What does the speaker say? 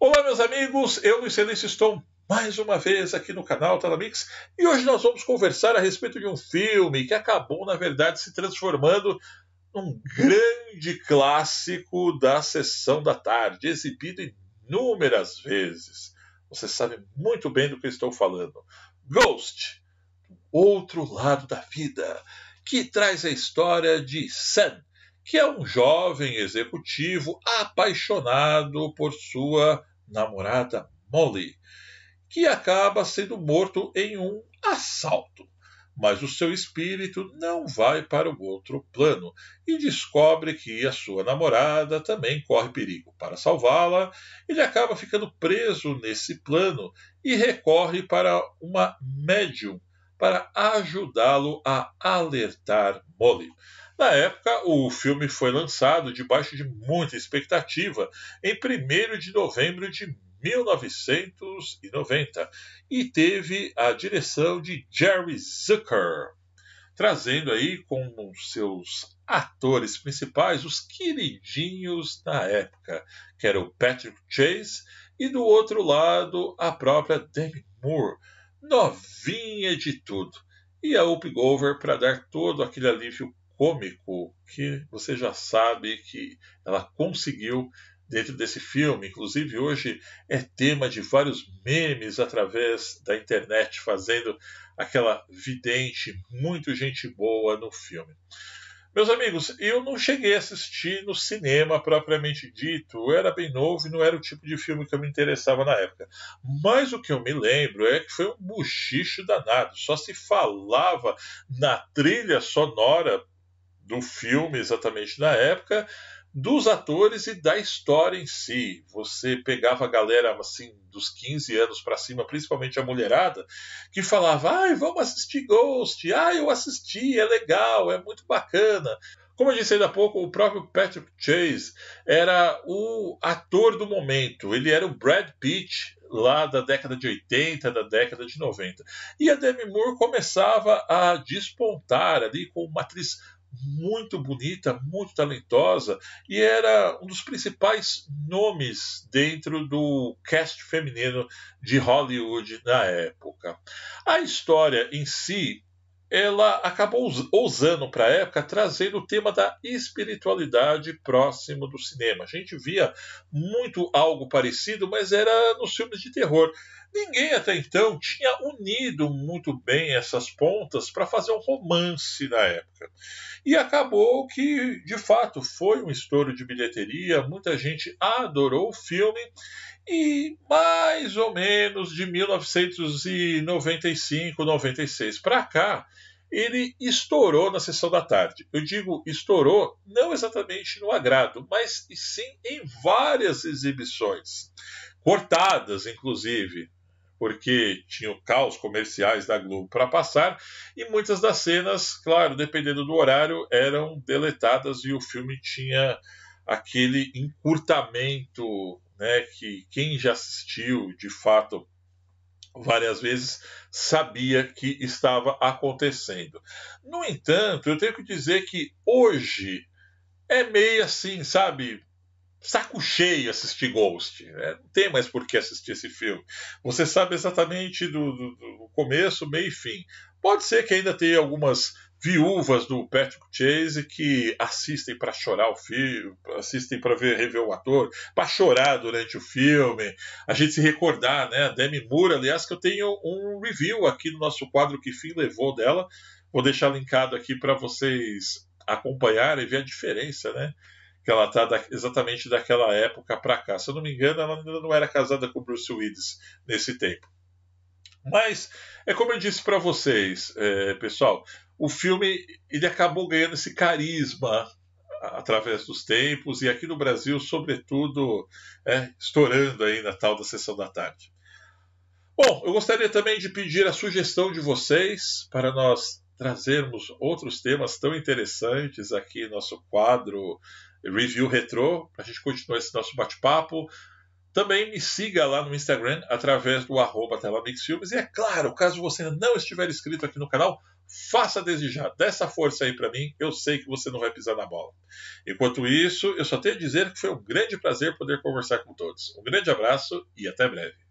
Olá, meus amigos, eu, Luiz Celeste, estou mais uma vez aqui no canal Talamix e hoje nós vamos conversar a respeito de um filme que acabou, na verdade, se transformando num grande clássico da sessão da tarde, exibido inúmeras vezes. Você sabe muito bem do que estou falando. Ghost, Outro Lado da Vida, que traz a história de Sam, que é um jovem executivo apaixonado por sua namorada Molly, que acaba sendo morto em um assalto. Mas o seu espírito não vai para o outro plano e descobre que a sua namorada também corre perigo. Para salvá-la, ele acaba ficando preso nesse plano e recorre para uma médium para ajudá-lo a alertar Molly. Na época, o filme foi lançado debaixo de muita expectativa, em 1 de novembro de 1990, e teve a direção de Jerry Zucker, trazendo aí como seus atores principais os queridinhos da época, que era o Patrick Chase, e do outro lado a própria Demi Moore, novinha de tudo. E a Up Gover para dar todo aquele alívio cômico que você já sabe que ela conseguiu dentro desse filme. Inclusive, hoje é tema de vários memes através da internet, fazendo aquela vidente, muito gente boa no filme. Meus amigos, eu não cheguei a assistir no cinema propriamente dito. Eu era bem novo e não era o tipo de filme que eu me interessava na época. Mas o que eu me lembro é que foi um buchicho danado. Só se falava na trilha sonora do filme exatamente da época, dos atores e da história em si. Você pegava a galera assim dos 15 anos para cima, principalmente a mulherada, que falava: "Ai, vamos assistir Ghost. Ah, eu assisti, é legal, é muito bacana". Como eu disse ainda há pouco, o próprio Patrick Chase era o ator do momento. Ele era o Brad Pitt lá da década de 80, da década de 90. E a Demi Moore começava a despontar ali com uma atriz muito bonita, muito talentosa e era um dos principais nomes dentro do cast feminino de Hollywood na época. A história em si ela acabou ousando para a época trazer o tema da espiritualidade próximo do cinema. A gente via muito algo parecido, mas era nos filmes de terror. Ninguém até então tinha unido muito bem essas pontas para fazer um romance na época. E acabou que, de fato, foi um estouro de bilheteria, muita gente adorou o filme. E mais ou menos de 1995, 96 para cá, ele estourou na sessão da tarde. Eu digo estourou não exatamente no agrado, mas sim em várias exibições, cortadas inclusive porque tinham caos comerciais da Globo para passar, e muitas das cenas, claro, dependendo do horário, eram deletadas e o filme tinha aquele encurtamento né, que quem já assistiu de fato várias vezes sabia que estava acontecendo. No entanto, eu tenho que dizer que hoje é meio assim, sabe? saco cheio assistir Ghost. Né? Não tem mais por que assistir esse filme. Você sabe exatamente do, do, do, começo, meio e fim. Pode ser que ainda tenha algumas viúvas do Patrick Chase que assistem para chorar o filme, assistem para ver rever o ator, para chorar durante o filme. A gente se recordar, né? A Demi Moore, aliás, que eu tenho um review aqui no nosso quadro que fim levou dela. Vou deixar linkado aqui para vocês acompanharem e ver a diferença, né? que ela está exatamente daquela época para cá. Se eu não me engano, ela ainda não era casada com Bruce Willis nesse tempo. Mas é como eu disse para vocês, é, pessoal, o filme ele acabou ganhando esse carisma através dos tempos e aqui no Brasil, sobretudo, é, estourando aí na tal da sessão da tarde. Bom, eu gostaria também de pedir a sugestão de vocês para nós trazermos outros temas tão interessantes aqui nosso quadro Review Retro, para a gente continuar esse nosso bate-papo. Também me siga lá no Instagram através do arroba Filmes. E é claro, caso você não estiver inscrito aqui no canal, faça desde já. Dê essa força aí para mim, eu sei que você não vai pisar na bola. Enquanto isso, eu só tenho a dizer que foi um grande prazer poder conversar com todos. Um grande abraço e até breve.